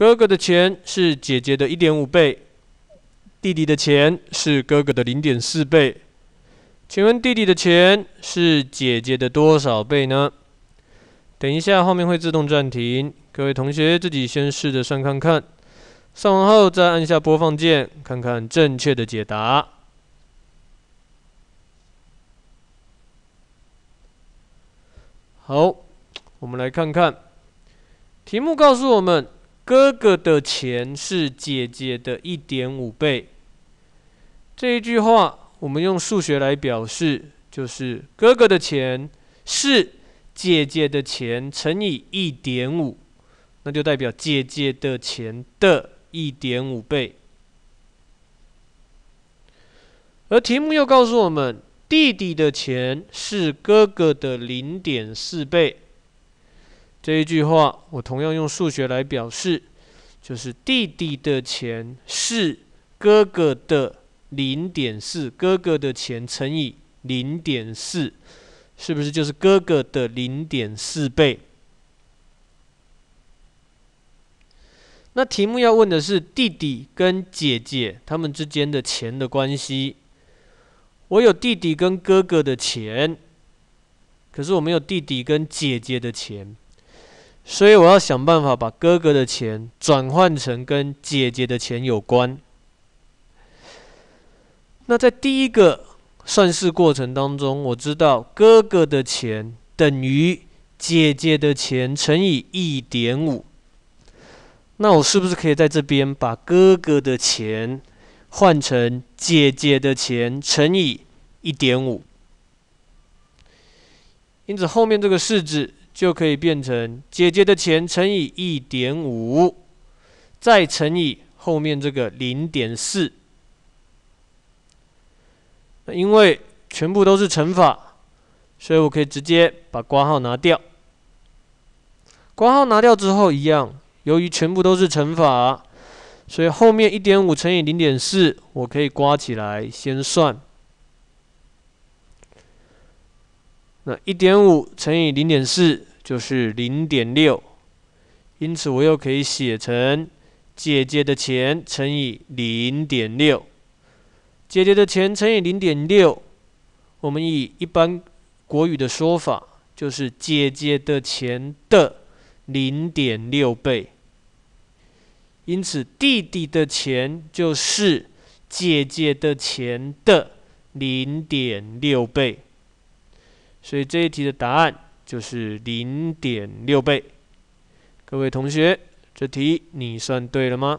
哥哥的钱是姐姐的1.5倍，弟弟的钱是哥哥的0.4倍，请问弟弟的钱是姐姐的多少倍呢？等一下，后面会自动暂停，各位同学自己先试着算看看，算完后再按下播放键，看看正确的解答。好，我们来看看，题目告诉我们。哥哥的钱是姐姐的一点五倍。这一句话，我们用数学来表示，就是哥哥的钱是姐姐的钱乘以一点五，那就代表姐姐的钱的一点五倍。而题目又告诉我们，弟弟的钱是哥哥的零点四倍。这一句话，我同样用数学来表示，就是弟弟的钱是哥哥的零点四，哥哥的钱乘以零点四，是不是就是哥哥的零点四倍？那题目要问的是弟弟跟姐姐他们之间的钱的关系。我有弟弟跟哥哥的钱，可是我没有弟弟跟姐姐的钱。所以我要想办法把哥哥的钱转换成跟姐姐的钱有关。那在第一个算式过程当中，我知道哥哥的钱等于姐姐的钱乘以一点五。那我是不是可以在这边把哥哥的钱换成姐姐的钱乘以一点五？因此后面这个式子。就可以变成姐姐的钱乘以一点五，再乘以后面这个零点四。因为全部都是乘法，所以我可以直接把括号拿掉。括号拿掉之后一样，由于全部都是乘法，所以后面一点五乘以零点四，我可以刮起来先算。那一点五乘以零点四。就是零点六，因此我又可以写成姐姐的钱乘以零点六，姐姐的钱乘以零点六，我们以一般国语的说法，就是姐姐的钱的零点六倍。因此弟弟的钱就是姐姐的钱的零点六倍，所以这一题的答案。就是零点六倍。各位同学，这题你算对了吗？